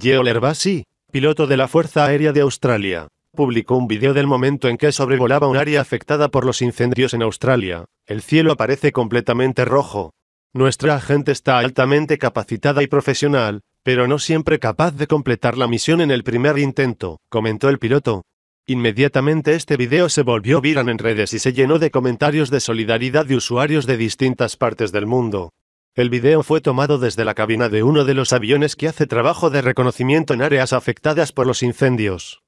Jeo Bassi, piloto de la Fuerza Aérea de Australia, publicó un video del momento en que sobrevolaba un área afectada por los incendios en Australia. El cielo aparece completamente rojo. Nuestra agente está altamente capacitada y profesional, pero no siempre capaz de completar la misión en el primer intento, comentó el piloto. Inmediatamente este video se volvió viral en redes y se llenó de comentarios de solidaridad de usuarios de distintas partes del mundo. El video fue tomado desde la cabina de uno de los aviones que hace trabajo de reconocimiento en áreas afectadas por los incendios.